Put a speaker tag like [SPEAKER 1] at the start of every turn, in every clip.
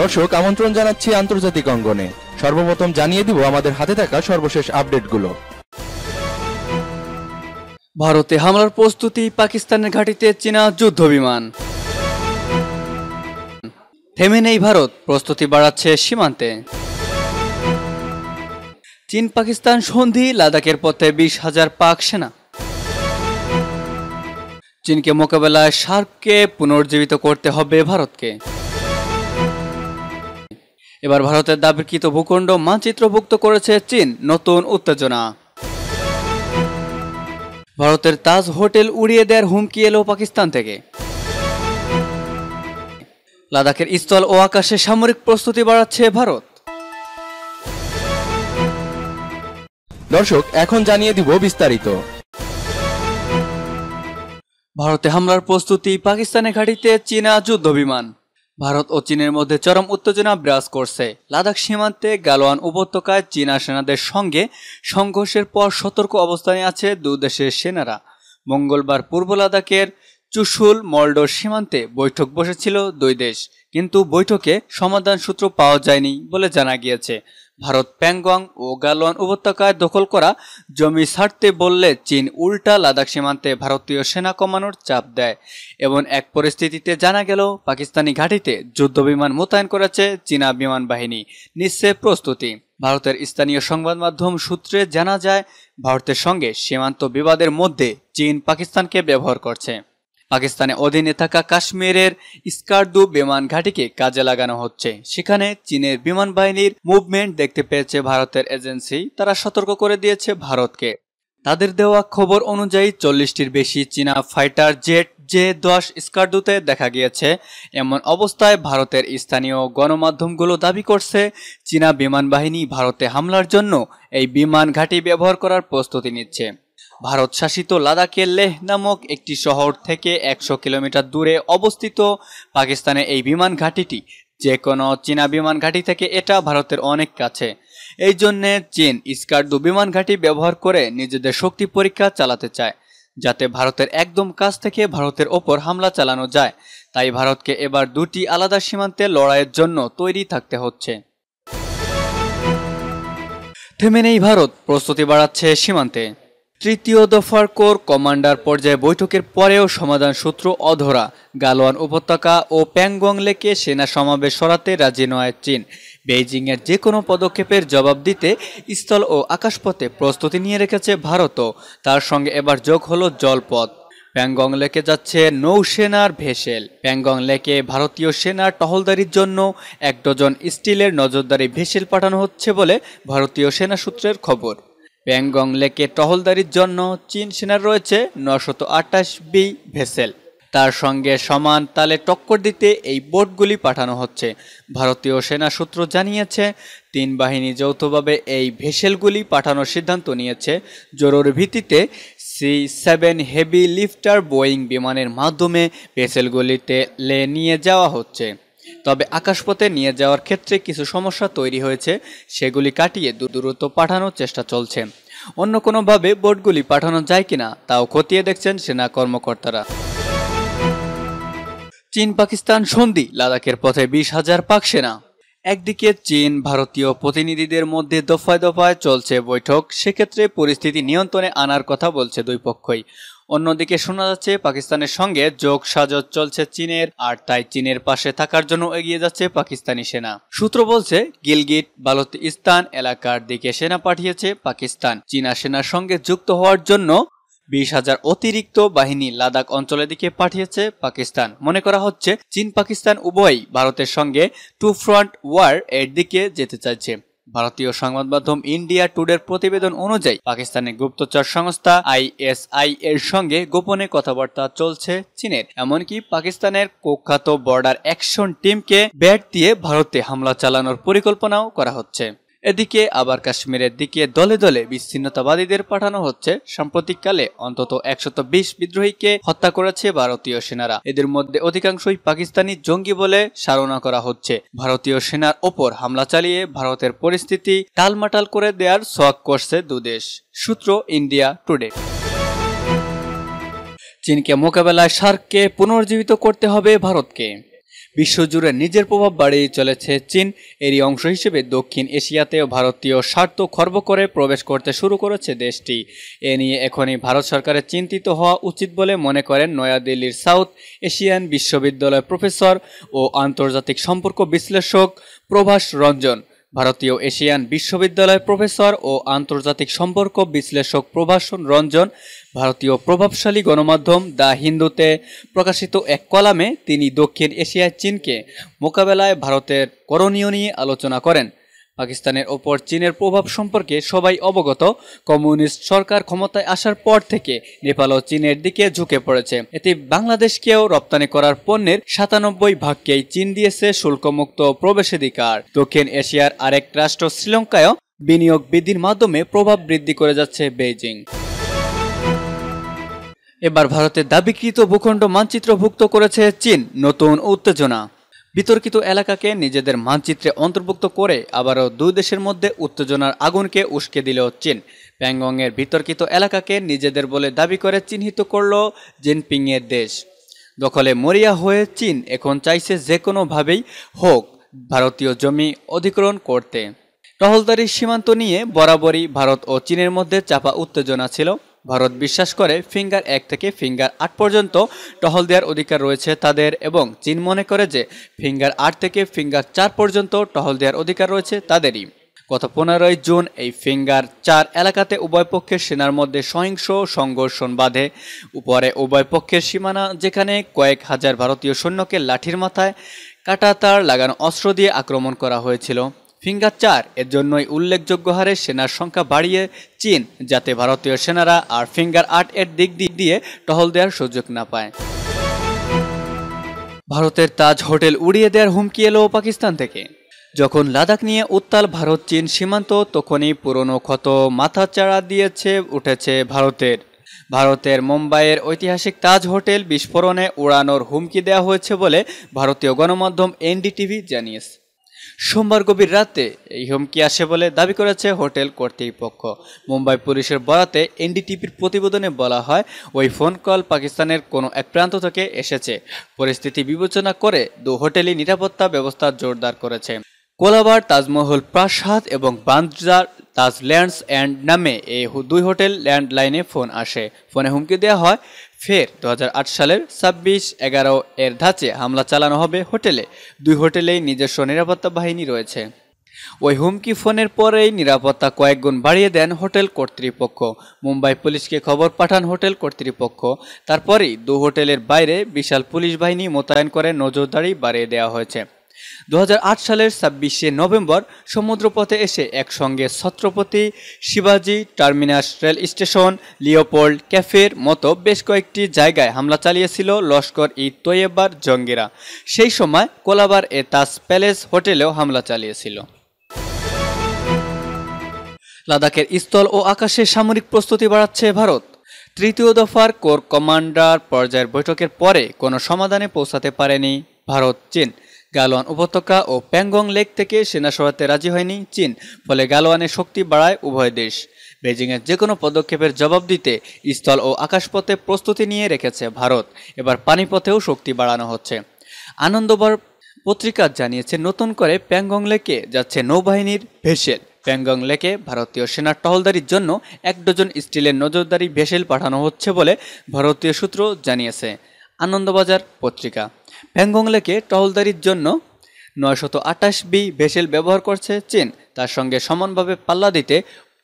[SPEAKER 1] দর্শক আমন্ত্রণ জানাচ্ছি আন্তর্জাতিক অঙ্গনে সর্বপ্রথম জানিয়ে দিব আমাদের হাতে থাকা সর্বশেষ আপডেটগুলো ভারতে হামলার প্রস্তুতি পাকিস্তানের ঘাটিতে চীনা যুদ্ধ বিমান থেমে নেই ভারত প্রস্তুতি বাড়াচ্ছে সীমান্তে চীন পাকিস্তান সন্ধি লাদাখের পথে বিশ হাজার পাক সেনা চীনকে মোকাবেলায় সার্ককে পুনর্জীবিত করতে হবে ভারতকে এবার ভারতের দাবিকৃত ভূখণ্ড মানচিত্রভুক্ত করেছে চীন নতুন উত্তেজনা ভারতের তাজ হোটেল উড়িয়ে দেওয়ার হুমকি এলো পাকিস্তান থেকে লাদাখের স্থল ও আকাশে সামরিক প্রস্তুতি বাড়াচ্ছে ভারত দর্শক এখন জানিয়ে দিব বিস্তারিত ভারতে হামলার প্রস্তুতি পাকিস্তানের ঘাঁটিতে চীনা যুদ্ধ বিমান ভারত ও চীনের মধ্যে চরম উত্তেজনা বিরাজ করছে লাদাখ সীমান্তে গালোয়ান উপত্যকায় চীনা সেনাদের সঙ্গে সংঘর্ষের পর সতর্ক অবস্থানে আছে দেশের সেনারা মঙ্গলবার পূর্ব লাদাখের চুশুল মল্ডোর সীমান্তে বৈঠক বসেছিল দুই দেশ কিন্তু বৈঠকে সমাধান সূত্র পাওয়া যায়নি বলে জানা গিয়েছে ভারত প্যাংগং ও গালোয়ান উপত্যকায় দখল করা জমি ছাড়তে বললে চীন উল্টা লাদাখ সীমান্তে ভারতীয় সেনা কমানোর চাপ দেয় এবং এক পরিস্থিতিতে জানা গেল পাকিস্তানি ঘাঁটিতে যুদ্ধ বিমান মোতায়েন করেছে চীনা বিমান বাহিনী নিচ্ছে প্রস্তুতি ভারতের স্থানীয় সংবাদ মাধ্যম সূত্রে জানা যায় ভারতের সঙ্গে সীমান্ত বিবাদের মধ্যে চীন পাকিস্তানকে ব্যবহার করছে পাকিস্তানে অধীনে থাকা কাশ্মীরের স্কারদু বিমান ঘাঁটিকে কাজে লাগানো হচ্ছে সেখানে চীনের বিমান বাহিনীর মুভমেন্ট দেখতে পেয়েছে ভারতের এজেন্সি তারা সতর্ক করে দিয়েছে ভারতকে তাদের দেওয়া খবর অনুযায়ী চল্লিশটির বেশি চীনা ফাইটার জেট জে দশ স্কার্ডুতে দেখা গিয়েছে এমন অবস্থায় ভারতের স্থানীয় গণমাধ্যমগুলো দাবি করছে চীনা বিমান বাহিনী ভারতে হামলার জন্য এই বিমান ঘাঁটি ব্যবহার করার প্রস্তুতি নিচ্ছে ভারত শাসিত লাদাখের লেহ নামক একটি শহর থেকে একশো কিলোমিটার দূরে অবস্থিত পাকিস্তানের এই বিমান ঘাঁটিটি যে কোনো চীনা বিমান ঘাঁটি থেকে এটা ভারতের অনেক কাছে এই জন্যে চীন স্কার্ডু বিমান ঘাঁটি ব্যবহার করে নিজেদের শক্তি পরীক্ষা চালাতে চায় যাতে ভারতের একদম কাছ থেকে ভারতের ওপর হামলা চালানো যায় তাই ভারতকে এবার দুটি আলাদা সীমান্তে লড়াইয়ের জন্য তৈরি থাকতে হচ্ছে থেমে নেই ভারত প্রস্তুতি বাড়াচ্ছে সীমান্তে তৃতীয় দফার কোর কমান্ডার পর্যায়ে বৈঠকের পরেও সমাধান সূত্র অধরা গালোয়ান উপত্যকা ও প্যাংগং লেকে সেনা সমাবেশ সরাতে রাজি নয় চীন বেইজিংয়ের যে কোনো পদক্ষেপের জবাব দিতে স্থল ও আকাশপথে প্রস্তুতি নিয়ে রেখেছে ভারতও তার সঙ্গে এবার যোগ হলো জলপথ প্যাংগং লেকে যাচ্ছে নৌসেনার ভেসেল প্যাংগং লেকে ভারতীয় সেনার টহলদারির জন্য এক ডজন স্টিলের নজরদারি ভেসেল পাঠানো হচ্ছে বলে ভারতীয় সেনা সূত্রের খবর প্যাংগং লেকে টহলদারির জন্য চীন সেনার রয়েছে নশত আটাশ বি ভেসেল তার সঙ্গে সমান তালে টক্কর দিতে এই বোটগুলি পাঠানো হচ্ছে ভারতীয় সেনা সূত্র জানিয়েছে তিন বাহিনী যৌথভাবে এই ভেসেলগুলি পাঠানোর সিদ্ধান্ত নিয়েছে জরুর ভিত্তিতে C seven heavy lifter Boeing বিমানের মাধ্যমে ভেসেলগুলিতে লে নিয়ে যাওয়া হচ্ছে তবে আকাশপথে নিয়ে যাওয়ার ক্ষেত্রে কিছু সমস্যা তৈরি হয়েছে সেগুলি কাটিয়ে দ্রুত পাঠানোর চেষ্টা চলছে অন্য কোনোভাবে বোটগুলি পাঠানো যায় কিনা তাও খতিয়ে দেখছেন সেনা কর্মকর্তারা চীন পাকিস্তান সন্ধি লাদাখের পথে বিশ হাজার পাক সেনা একদিকে চীন ভারতীয় প্রতিনিধিদের মধ্যে দফায় দফায় চলছে বৈঠক সেক্ষেত্রে পরিস্থিতি নিয়ন্ত্রণে আনার কথা বলছে দুই পক্ষই অন্যদিকে শোনা যাচ্ছে পাকিস্তানের সঙ্গে যোগ সাজত চলছে চীনের আর তাই চীনের পাশে থাকার জন্য এগিয়ে যাচ্ছে পাকিস্তানি সেনা সূত্র বলছে গিলগিট বালুচিস্তান এলাকার দিকে সেনা পাঠিয়েছে পাকিস্তান চীনা সেনার সঙ্গে যুক্ত হওয়ার জন্য বিশ হাজার অতিরিক্ত বাহিনী লাদাখ অঞ্চলের দিকে পাঠিয়েছে পাকিস্তান মনে করা হচ্ছে চীন পাকিস্তান উভয়ই ভারতের সঙ্গে টু ফ্রন্ট ওয়ার এর দিকে যেতে চাইছে ভারতীয় সংবাদ মাধ্যম ইন্ডিয়া টুডের প্রতিবেদন অনুযায়ী পাকিস্তানের গুপ্তচর সংস্থা আইএসআই এর সঙ্গে গোপনে কথাবার্তা চলছে চীনের এমনকি পাকিস্তানের কুখ্যাত বর্ডার অ্যাকশন টিমকে ব্যাট দিয়ে ভারতে হামলা চালানোর পরিকল্পনাও করা হচ্ছে এদিকে আবার কাশ্মীরের দিকে দলে দলে বিচ্ছিন্নতাবাদীদের পাঠানো হচ্ছে সাম্প্রতিককালে অন্তত একশত বিশ বিদ্রোহীকে হত্যা করেছে ভারতীয় সেনারা এদের মধ্যে অধিকাংশই পাকিস্তানি জঙ্গি বলে সারণা করা হচ্ছে ভারতীয় সেনার ওপর হামলা চালিয়ে ভারতের পরিস্থিতি টালমাটাল করে দেয়ার সোয়াক করছে দুদেশ সূত্র ইন্ডিয়া টুডে চীনকে মোকাবেলায় সার্ককে পুনর্জীবিত করতে হবে ভারতকে বিশ্বজুড়ে নিজের প্রভাব বাড়িয়ে চলেছে চীন এরই অংশ হিসেবে দক্ষিণ এশিয়াতেও ভারতীয় স্বার্থ খর্ব করে প্রবেশ করতে শুরু করেছে দেশটি এ নিয়ে এখনই ভারত সরকারের চিন্তিত হওয়া উচিত বলে মনে করেন নয়াদিল্লির সাউথ এশিয়ান বিশ্ববিদ্যালয়ের প্রফেসর ও আন্তর্জাতিক সম্পর্ক বিশ্লেষক প্রভাস রঞ্জন ভারতীয় এশিয়ান বিশ্ববিদ্যালয়ের প্রফেসর ও আন্তর্জাতিক সম্পর্ক বিশ্লেষক প্রভাষণ রঞ্জন ভারতীয় প্রভাবশালী গণমাধ্যম দ্য হিন্দুতে প্রকাশিত এক কলামে তিনি দক্ষিণ এশিয়ায় চীনকে মোকাবেলায় ভারতের করণীয় নিয়ে আলোচনা করেন পাকিস্তানের ওপর চীনের প্রভাব সম্পর্কে সবাই অবগত কমিউনিস্ট সরকার ক্ষমতায় আসার পর থেকে নেপাল ও চীনের দিকে ঝুঁকে পড়েছে এতে বাংলাদেশকেও রপ্তানি করার পণ্যের সাতানব্বই ভাগকেই চীন দিয়েছে শুল্কমুক্ত প্রবেশাধিকার দক্ষিণ এশিয়ার আরেক রাষ্ট্র শ্রীলঙ্কায়ও বিনিয়োগ বৃদ্ধির মাধ্যমে প্রভাব বৃদ্ধি করে যাচ্ছে বেইজিং এবার ভারতের দাবিকৃত ভূখণ্ড মানচিত্রভুক্ত করেছে চীন নতুন উত্তেজনা বিতর্কিত এলাকাকে নিজেদের মানচিত্রে অন্তর্ভুক্ত করে আবারও দুই দেশের মধ্যে উত্তেজনার আগুনকে উস্কে দিল চীন প্যাংগংয়ের বিতর্কিত এলাকাকে নিজেদের বলে দাবি করে চিহ্নিত করল জিনপিংয়ের দেশ দখলে মরিয়া হয়ে চীন এখন চাইছে যে কোনোভাবেই হোক ভারতীয় জমি অধিগ্রহণ করতে টহলদারি সীমান্ত নিয়ে বরাবরই ভারত ও চীনের মধ্যে চাপা উত্তেজনা ছিল ভারত বিশ্বাস করে ফিঙ্গার এক থেকে ফিঙ্গার আট পর্যন্ত টহল দেওয়ার অধিকার রয়েছে তাদের এবং চীন মনে করে যে ফিঙ্গার আট থেকে ফিঙ্গার চার পর্যন্ত টহল দেওয়ার অধিকার রয়েছে তাদেরই গত পনেরোই জুন এই ফিঙ্গার চার এলাকাতে উভয় পক্ষের সেনার মধ্যে সহিংস সংঘর্ষণ বাঁধে উপরে উভয় পক্ষের সীমানা যেখানে কয়েক হাজার ভারতীয় সৈন্যকে লাঠির মাথায় কাটাতার লাগানো অস্ত্র দিয়ে আক্রমণ করা হয়েছিল ফিঙ্গার চার এর জন্যই উল্লেখযোগ্য হারে সেনার সংখ্যা বাড়িয়ে চীন যাতে ভারতীয় সেনারা আর ফিঙ্গার আট এর দিক দিক দিয়ে টহল দেওয়ার সুযোগ না পায় ভারতের তাজ হোটেল উড়িয়ে দেওয়ার হুমকি এলো পাকিস্তান থেকে যখন লাদাখ নিয়ে উত্তাল ভারত চীন সীমান্ত তখনই পুরনো ক্ষত মাথাচাড়া দিয়েছে উঠেছে ভারতের ভারতের মুম্বাইয়ের ঐতিহাসিক তাজ হোটেল বিস্ফোরণে উড়ানোর হুমকি দেওয়া হয়েছে বলে ভারতীয় গণমাধ্যম এনডিটিভি জানিয়েছে সোমবার গভীর রাতে এই হুমকি আসে বলে দাবি করেছে হোটেল কর্তৃপক্ষ মুম্বাই পুলিশের বরাতে এনডিটিভির প্রতিবেদনে বলা হয় ওই ফোন কল পাকিস্তানের কোনো এক প্রান্ত থেকে এসেছে পরিস্থিতি বিবেচনা করে দু হোটেলই নিরাপত্তা ব্যবস্থা জোরদার করেছে কোলাবার তাজমহল প্রাসাদ এবং বান্দ্রার তাজ ল্যান্ডস অ্যান্ড নামে এই দুই হোটেল ল্যান্ডলাইনে ফোন আসে ফোনে হুমকি দেওয়া হয় ফের দু সালের ছাব্বিশ এগারো এর ধাঁচে হামলা চালানো হবে হোটেলে দুই হোটেলেই নিজস্ব নিরাপত্তা বাহিনী রয়েছে ওই হুমকি ফোনের পরেই নিরাপত্তা কয়েকগুণ বাড়িয়ে দেন হোটেল কর্তৃপক্ষ মুম্বাই পুলিশকে খবর পাঠান হোটেল কর্তৃপক্ষ তারপরেই দু হোটেলের বাইরে বিশাল পুলিশ বাহিনী মোতায়েন করে নজরদারি বাড়িয়ে দেওয়া হয়েছে দু সালের ছাব্বিশে নভেম্বর সমুদ্রপথে এসে একসঙ্গে ছত্রপতি শিবাজি টার্মিনাস রেল স্টেশন লিওপোল্ড ক্যাফের মতো বেশ কয়েকটি জায়গায় হামলা চালিয়েছিল লস্কর ই তৈয়বার জঙ্গিরা সেই সময় কোলাবার এ তাজ প্যালেস হোটেলেও হামলা চালিয়েছিল লাদাখের স্থল ও আকাশে সামরিক প্রস্তুতি বাড়াচ্ছে ভারত তৃতীয় দফার কোর কমান্ডার পর্যায়ের বৈঠকের পরে কোনো সমাধানে পৌঁছাতে পারেনি ভারত চীন গালোয়ান উপত্যকা ও প্যাংগং লেক থেকে সেনা সরাতে রাজি হয়নি চীন ফলে গালোয়ানের শক্তি বাড়ায় উভয় দেশ বেজিংয়ের যে কোনো পদক্ষেপের জবাব দিতে স্থল ও আকাশপথে প্রস্তুতি নিয়ে রেখেছে ভারত এবার পানিপথেও শক্তি বাড়ানো হচ্ছে আনন্দবার পত্রিকা জানিয়েছে নতুন করে প্যাংগং লেকে যাচ্ছে নৌবাহিনীর ভেসেল প্যাংগং লেকে ভারতীয় সেনার টহলদারির জন্য এক ডজন স্টিলের নজরদারি ভেসেল পাঠানো হচ্ছে বলে ভারতীয় সূত্র জানিয়েছে আনন্দবাজার পত্রিকা প্যাংগং লেকে টহলদারির জন্য নয়শত আটাশ বি ভেসেল ব্যবহার করছে চীন তার সঙ্গে সমানভাবে পাল্লা দিতে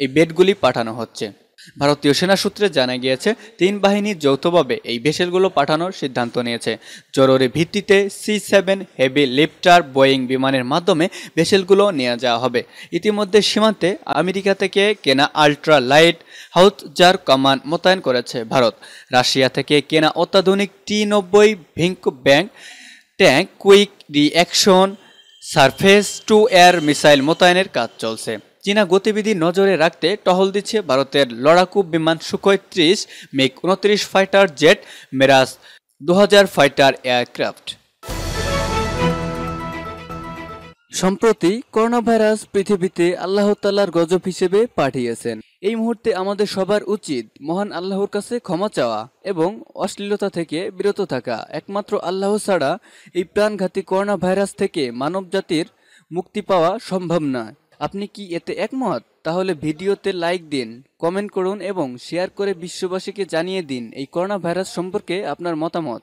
[SPEAKER 1] এই বেডগুলি পাঠানো হচ্ছে ভারতীয় সেনা সূত্রে জানা গিয়েছে তিন বাহিনী যৌথভাবে এই ভেসেলগুলো পাঠানোর সিদ্ধান্ত নিয়েছে জরুরি ভিত্তিতে C seven heavy lifter Boeing বিমানের মাধ্যমে ভেসেলগুলো নিয়ে যাওয়া হবে ইতিমধ্যে সীমান্তে আমেরিকা থেকে কেনা আল্ট্রা লাইট হাউতজার কমান মোতায়েন করেছে ভারত রাশিয়া থেকে কেনা অত্যাধুনিক টি নব্বই ভিঙ্ক ব্যাংক tank quick reaction surface to air missile মোতায়েনের কাজ চলছে চীনা গতিবিধি নজরে রাখতে টহল দিচ্ছে ভারতের লড়াকু বিমান সুখয় ত্রিশ মেক উনত্রিশ ফাইটার জেট মেরাজ দু ফাইটার এয়ারক্রাফট সম্প্রতি করোনা ভাইরাস পৃথিবীতে আল্লাহ তাল্লার গজব হিসেবে পাঠিয়েছেন এই মুহূর্তে আমাদের সবার উচিত মহান আল্লাহর কাছে ক্ষমা চাওয়া এবং অশ্লীলতা থেকে বিরত থাকা একমাত্র আল্লাহ ছাড়া এই প্রাণঘাতী করোনা ভাইরাস থেকে মানব জাতির মুক্তি পাওয়া সম্ভব নয় আপনি কি এতে একমত তাহলে ভিডিওতে লাইক দিন কমেন্ট করুন এবং শেয়ার করে বিশ্ববাসীকে জানিয়ে দিন এই করোনা ভাইরাস সম্পর্কে আপনার মতামত